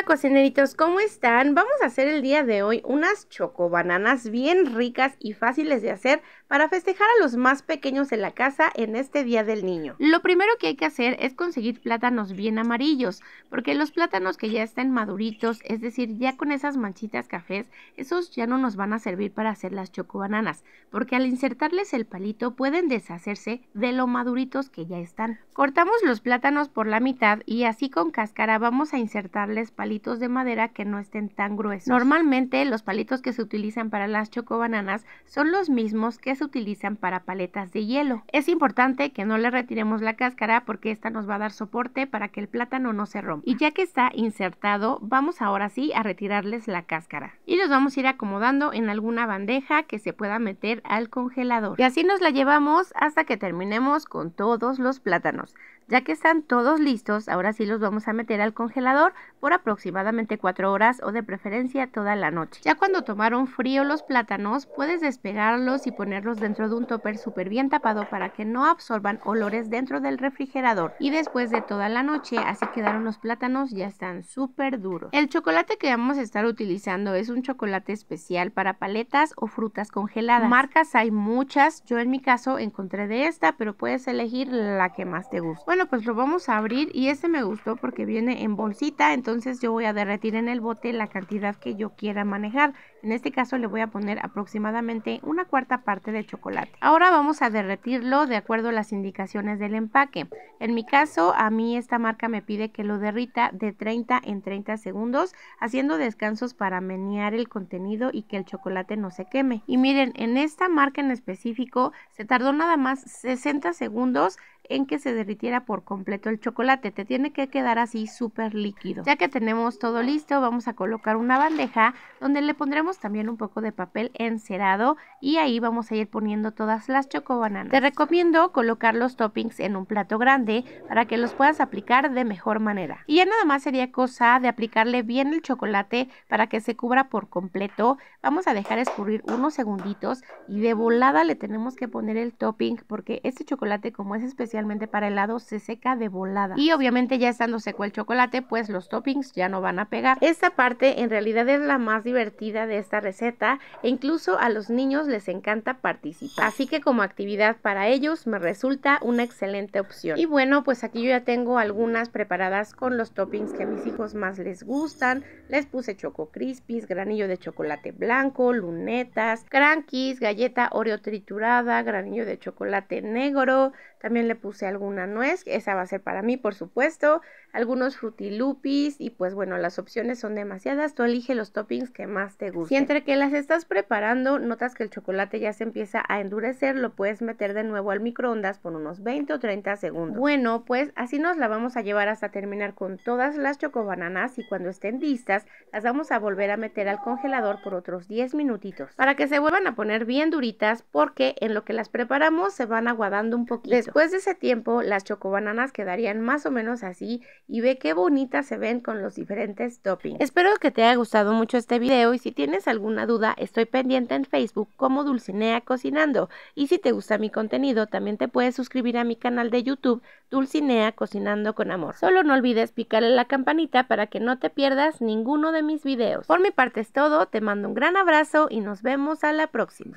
Hola cocineritos, ¿cómo están? Vamos a hacer el día de hoy unas chocobananas bien ricas y fáciles de hacer para festejar a los más pequeños en la casa en este Día del Niño. Lo primero que hay que hacer es conseguir plátanos bien amarillos, porque los plátanos que ya estén maduritos, es decir, ya con esas manchitas cafés, esos ya no nos van a servir para hacer las chocobananas, porque al insertarles el palito pueden deshacerse de lo maduritos que ya están. Cortamos los plátanos por la mitad y así con cáscara vamos a insertarles palitos de madera que no estén tan gruesos. Normalmente los palitos que se utilizan para las chocobananas son los mismos que se utilizan para paletas de hielo. Es importante que no le retiremos la cáscara porque esta nos va a dar soporte para que el plátano no se rompa. Y ya que está insertado, vamos ahora sí a retirarles la cáscara. Y los vamos a ir acomodando en alguna bandeja que se pueda meter al congelador. Y así nos la llevamos hasta que terminemos con todos los plátanos. Ya que están todos listos, ahora sí los vamos a meter al congelador por aproximadamente 4 horas o de preferencia toda la noche. Ya cuando tomaron frío los plátanos, puedes despegarlos y ponerlos dentro de un topper súper bien tapado para que no absorban olores dentro del refrigerador. Y después de toda la noche, así quedaron los plátanos, ya están súper duros. El chocolate que vamos a estar utilizando es un chocolate especial para paletas o frutas congeladas. Marcas hay muchas, yo en mi caso encontré de esta, pero puedes elegir la que más te guste bueno, pues lo vamos a abrir y este me gustó porque viene en bolsita, entonces yo voy a derretir en el bote la cantidad que yo quiera manejar. En este caso le voy a poner aproximadamente una cuarta parte de chocolate. Ahora vamos a derretirlo de acuerdo a las indicaciones del empaque. En mi caso, a mí esta marca me pide que lo derrita de 30 en 30 segundos, haciendo descansos para menear el contenido y que el chocolate no se queme. Y miren, en esta marca en específico se tardó nada más 60 segundos en que se derritiera por completo el chocolate. Te tiene que quedar así súper líquido. Ya que tenemos todo listo, vamos a colocar una bandeja donde le pondremos también un poco de papel encerado y ahí vamos a ir poniendo todas las chocobananas. Te recomiendo colocar los toppings en un plato grande para que los puedas aplicar de mejor manera. Y ya nada más sería cosa de aplicarle bien el chocolate para que se cubra por completo. Vamos a dejar escurrir unos segunditos y de volada le tenemos que poner el topping porque este chocolate como es especial especialmente para helado, se seca de volada. Y obviamente ya estando seco el chocolate, pues los toppings ya no van a pegar. Esta parte en realidad es la más divertida de esta receta e incluso a los niños les encanta participar. Así que como actividad para ellos me resulta una excelente opción. Y bueno, pues aquí yo ya tengo algunas preparadas con los toppings que a mis hijos más les gustan. Les puse choco crispies, granillo de chocolate blanco, lunetas, crankies, galleta oreo triturada, granillo de chocolate negro, también le puse alguna nuez, esa va a ser para mí, por supuesto, algunos frutilupis y pues bueno, las opciones son demasiadas, tú elige los toppings que más te gusten. Y entre que las estás preparando, notas que el chocolate ya se empieza a endurecer, lo puedes meter de nuevo al microondas por unos 20 o 30 segundos. Bueno, pues así nos la vamos a llevar hasta terminar con todas las chocobananas y cuando estén listas, las vamos a volver a meter al congelador por otros 10 minutitos para que se vuelvan a poner bien duritas porque en lo que las preparamos se van aguadando un poquito. Después de ese tiempo, las chocobananas quedarían más o menos así y ve qué bonitas se ven con los diferentes toppings. Espero que te haya gustado mucho este video y si tienes alguna duda, estoy pendiente en Facebook como Dulcinea Cocinando. Y si te gusta mi contenido, también te puedes suscribir a mi canal de YouTube Dulcinea Cocinando con Amor. Solo no olvides picarle la campanita para que no te pierdas ninguno de mis videos. Por mi parte es todo, te mando un gran abrazo y nos vemos a la próxima.